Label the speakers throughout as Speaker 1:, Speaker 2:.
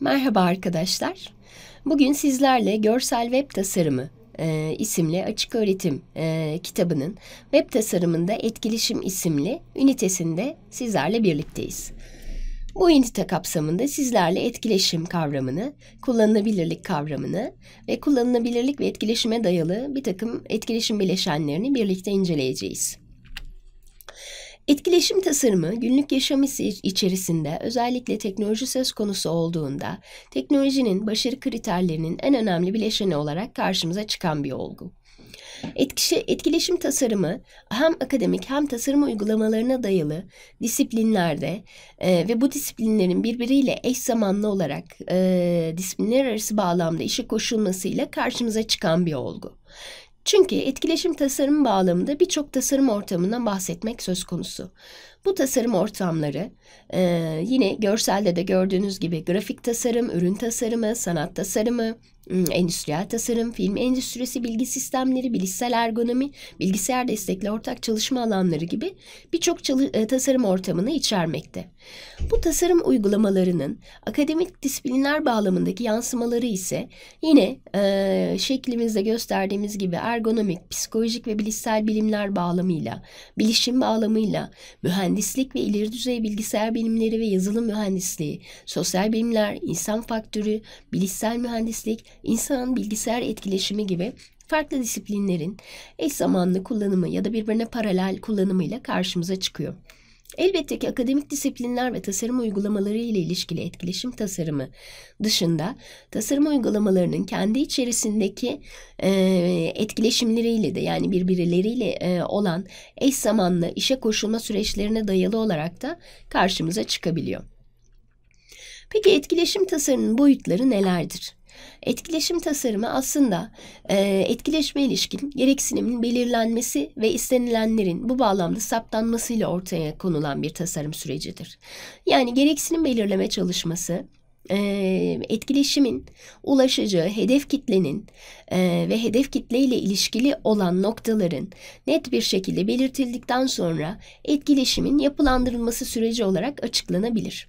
Speaker 1: Merhaba arkadaşlar. Bugün sizlerle görsel web tasarımı e, isimli açık öğretim e, kitabının web tasarımında etkileşim isimli ünitesinde sizlerle birlikteyiz. Bu ünite kapsamında sizlerle etkileşim kavramını, kullanılabilirlik kavramını ve kullanılabilirlik ve etkileşime dayalı bir takım etkileşim bileşenlerini birlikte inceleyeceğiz. Etkileşim tasarımı günlük yaşam içerisinde özellikle teknoloji söz konusu olduğunda teknolojinin başarı kriterlerinin en önemli bileşeni olarak karşımıza çıkan bir olgu. Etkişi, etkileşim tasarımı hem akademik hem tasarım uygulamalarına dayalı disiplinlerde e, ve bu disiplinlerin birbiriyle eş zamanlı olarak e, disiplinler arası bağlamda işe koşulmasıyla karşımıza çıkan bir olgu. Çünkü etkileşim tasarım bağlamında birçok tasarım ortamından bahsetmek söz konusu. Bu tasarım ortamları e, yine görselde de gördüğünüz gibi grafik tasarım, ürün tasarımı, sanat tasarımı, ıı, endüstriyel tasarım, film endüstrisi, bilgi sistemleri, bilişsel ergonomi, bilgisayar destekli ortak çalışma alanları gibi birçok e, tasarım ortamını içermekte. Bu tasarım uygulamalarının akademik disiplinler bağlamındaki yansımaları ise yine e, şeklimizde gösterdiğimiz gibi ergonomik, psikolojik ve bilişsel bilimler bağlamıyla, bilişim bağlamıyla, mühendislik mühendislik ve ileri düzey bilgisayar bilimleri ve yazılım mühendisliği, sosyal bilimler, insan faktörü, bilişsel mühendislik, insan bilgisayar etkileşimi gibi farklı disiplinlerin eş zamanlı kullanımı ya da birbirine paralel kullanımıyla karşımıza çıkıyor. Elbette ki akademik disiplinler ve tasarım uygulamaları ile ilişkili etkileşim tasarımı dışında tasarım uygulamalarının kendi içerisindeki e, etkileşimleriyle de yani birbirleriyle e, olan eş zamanlı işe koşulma süreçlerine dayalı olarak da karşımıza çıkabiliyor. Peki etkileşim tasarımının boyutları nelerdir? Etkileşim tasarımı aslında e, etkileşme ilişkin gereksinimin belirlenmesi ve istenilenlerin bu bağlamda saptanmasıyla ortaya konulan bir tasarım sürecidir. Yani gereksinim belirleme çalışması e, etkileşimin ulaşacağı hedef kitlenin e, ve hedef kitle ile ilişkili olan noktaların net bir şekilde belirtildikten sonra etkileşimin yapılandırılması süreci olarak açıklanabilir.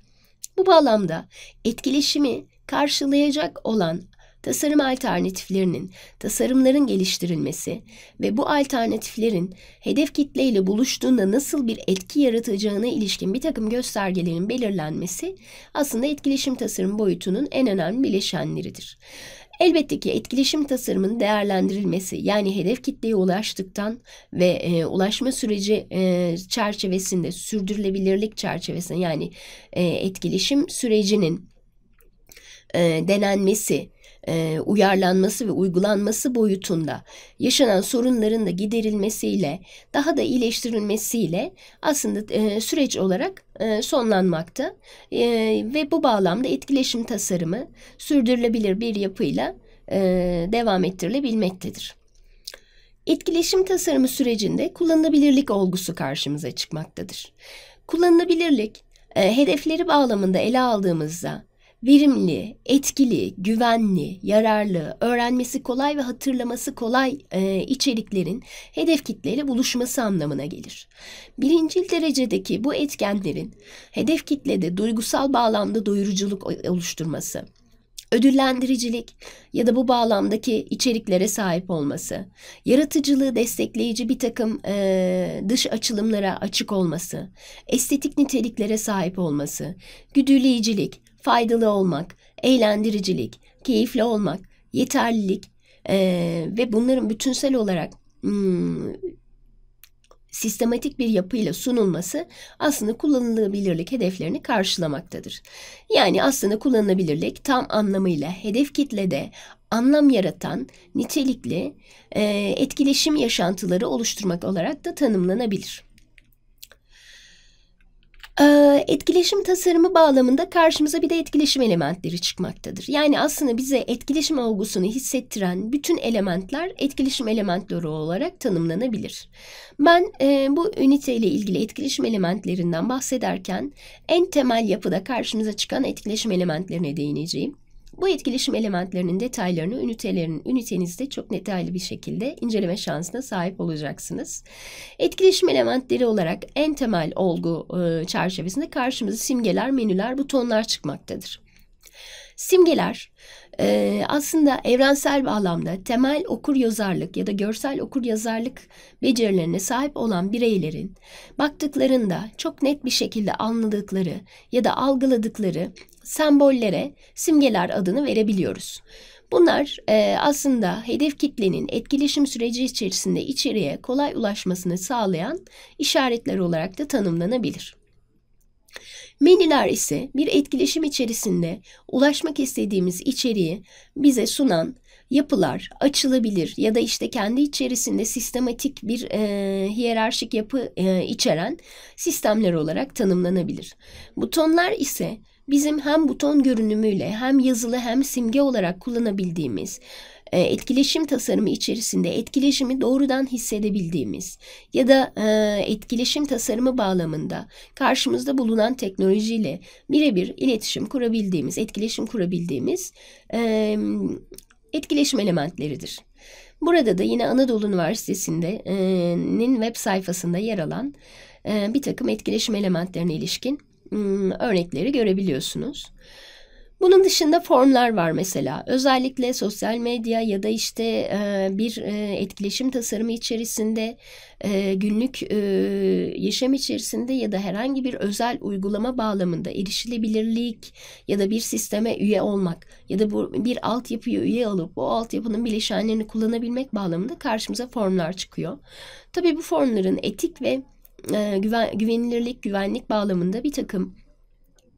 Speaker 1: Bu bağlamda etkileşimi karşılayacak olan tasarım alternatiflerinin, tasarımların geliştirilmesi ve bu alternatiflerin hedef kitleyle buluştuğunda nasıl bir etki yaratacağına ilişkin bir takım göstergelerin belirlenmesi aslında etkileşim tasarım boyutunun en önemli bileşenleridir. Elbette ki etkileşim tasarımının değerlendirilmesi yani hedef kitleye ulaştıktan ve e, ulaşma süreci e, çerçevesinde sürdürülebilirlik çerçevesinde yani e, etkileşim sürecinin e, denenmesi, e, uyarlanması ve uygulanması boyutunda yaşanan sorunların da giderilmesiyle, daha da iyileştirilmesiyle aslında e, süreç olarak e, sonlanmakta e, ve bu bağlamda etkileşim tasarımı sürdürülebilir bir yapıyla e, devam ettirilebilmektedir. Etkileşim tasarımı sürecinde kullanılabilirlik olgusu karşımıza çıkmaktadır. Kullanılabilirlik, e, hedefleri bağlamında ele aldığımızda verimli, etkili, güvenli, yararlı, öğrenmesi kolay ve hatırlaması kolay e, içeriklerin hedef kitleyle buluşması anlamına gelir. Birinci derecedeki bu etkenlerin hedef kitlede duygusal bağlamda doyuruculuk oluşturması, ödüllendiricilik ya da bu bağlamdaki içeriklere sahip olması, yaratıcılığı destekleyici bir takım e, dış açılımlara açık olması, estetik niteliklere sahip olması, güdüleyicilik, faydalı olmak, eğlendiricilik, keyifli olmak, yeterlilik e, ve bunların bütünsel olarak hmm, sistematik bir yapıyla sunulması aslında kullanılabilirlik hedeflerini karşılamaktadır. Yani aslında kullanılabilirlik tam anlamıyla hedef kitlede anlam yaratan, nitelikli, e, etkileşim yaşantıları oluşturmak olarak da tanımlanabilir. Ee, etkileşim tasarımı bağlamında karşımıza bir de etkileşim elementleri çıkmaktadır. Yani aslında bize etkileşim olgusunu hissettiren bütün elementler etkileşim elementleri olarak tanımlanabilir. Ben e, bu üniteyle ilgili etkileşim elementlerinden bahsederken en temel yapıda karşımıza çıkan etkileşim elementlerine değineceğim. Bu etkileşim elementlerinin detaylarını ünitelerin ünitenizde çok detaylı bir şekilde inceleme şansına sahip olacaksınız. Etkileşim elementleri olarak en temel olgu e, çerçevesinde karşımıza simgeler, menüler, butonlar çıkmaktadır. Simgeler e, aslında evrensel bağlamda temel okur yazarlık ya da görsel okur yazarlık becerilerine sahip olan bireylerin baktıklarında çok net bir şekilde anladıkları ya da algıladıkları sembollere simgeler adını verebiliyoruz. Bunlar e, aslında hedef kitlenin etkileşim süreci içerisinde içeriye kolay ulaşmasını sağlayan işaretler olarak da tanımlanabilir. Menüler ise bir etkileşim içerisinde ulaşmak istediğimiz içeriği bize sunan yapılar açılabilir ya da işte kendi içerisinde sistematik bir e, hiyerarşik yapı e, içeren sistemler olarak tanımlanabilir. Butonlar ise bizim hem buton görünümüyle hem yazılı hem simge olarak kullanabildiğimiz, e, etkileşim tasarımı içerisinde etkileşimi doğrudan hissedebildiğimiz ya da e, etkileşim tasarımı bağlamında karşımızda bulunan teknolojiyle birebir iletişim kurabildiğimiz, etkileşim kurabildiğimiz e, etkileşim elementleridir. Burada da yine Anadolu Üniversitesi'nin web sayfasında yer alan bir takım etkileşim elementlerine ilişkin Hmm, örnekleri görebiliyorsunuz. Bunun dışında formlar var mesela. Özellikle sosyal medya ya da işte e, bir e, etkileşim tasarımı içerisinde, e, günlük yaşam içerisinde ya da herhangi bir özel uygulama bağlamında erişilebilirlik ya da bir sisteme üye olmak ya da bir altyapıya üye olup o altyapının bileşenlerini kullanabilmek bağlamında karşımıza formlar çıkıyor. Tabii bu formların etik ve e, güven, güvenilirlik, güvenlik bağlamında bir takım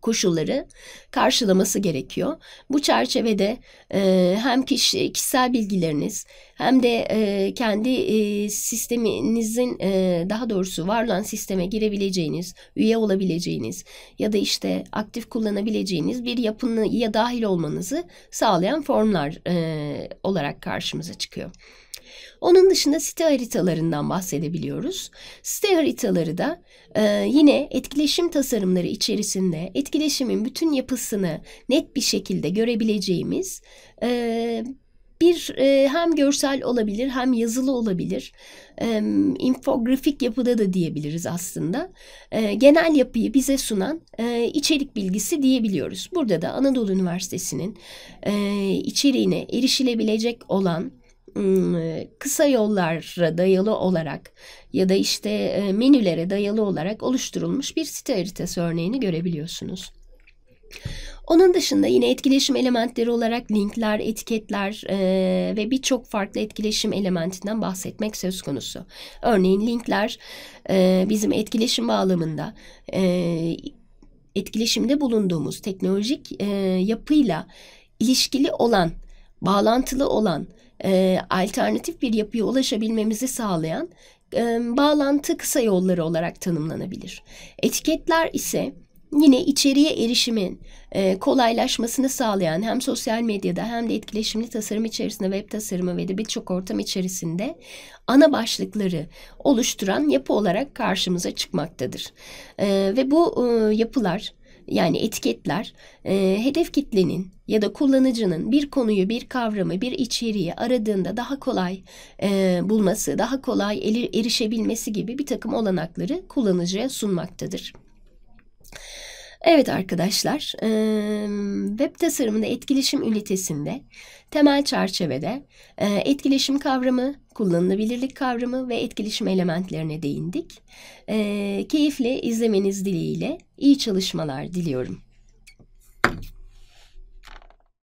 Speaker 1: koşulları karşılaması gerekiyor. Bu çerçevede e, hem kişi, kişisel bilgileriniz hem de e, kendi e, sisteminizin e, daha doğrusu var olan sisteme girebileceğiniz, üye olabileceğiniz ya da işte aktif kullanabileceğiniz bir yapını dahil olmanızı sağlayan formlar e, olarak karşımıza çıkıyor. Onun dışında site haritalarından bahsedebiliyoruz. Site haritaları da e, yine etkileşim tasarımları içerisinde etkileşimin bütün yapısını net bir şekilde görebileceğimiz e, bir e, hem görsel olabilir hem yazılı olabilir. E, infografik yapıda da diyebiliriz aslında. E, genel yapıyı bize sunan e, içerik bilgisi diyebiliyoruz. Burada da Anadolu Üniversitesi'nin e, içeriğine erişilebilecek olan Hmm, e, kısa yollara dayalı olarak ya da işte e, menülere dayalı olarak oluşturulmuş bir site haritası örneğini görebiliyorsunuz. Onun dışında yine etkileşim elementleri olarak linkler, etiketler e, ve birçok farklı etkileşim elementinden bahsetmek söz konusu. Örneğin linkler e, bizim etkileşim bağlamında e, etkileşimde bulunduğumuz teknolojik e, yapıyla ilişkili olan, bağlantılı olan e, alternatif bir yapıya ulaşabilmemizi sağlayan e, bağlantı kısa yolları olarak tanımlanabilir. Etiketler ise yine içeriye erişimin e, kolaylaşmasını sağlayan hem sosyal medyada hem de etkileşimli tasarım içerisinde web tasarımı ve de birçok ortam içerisinde ana başlıkları oluşturan yapı olarak karşımıza çıkmaktadır. E, ve bu e, yapılar yani etiketler e, hedef kitlenin ya da kullanıcının bir konuyu, bir kavramı, bir içeriği aradığında daha kolay e, bulması, daha kolay erişebilmesi gibi bir takım olanakları kullanıcıya sunmaktadır. Evet arkadaşlar, web tasarımında etkileşim ünitesinde temel çerçevede etkileşim kavramı, kullanılabilirlik kavramı ve etkileşim elementlerine değindik. Keyifle izlemeniz dileğiyle iyi çalışmalar diliyorum.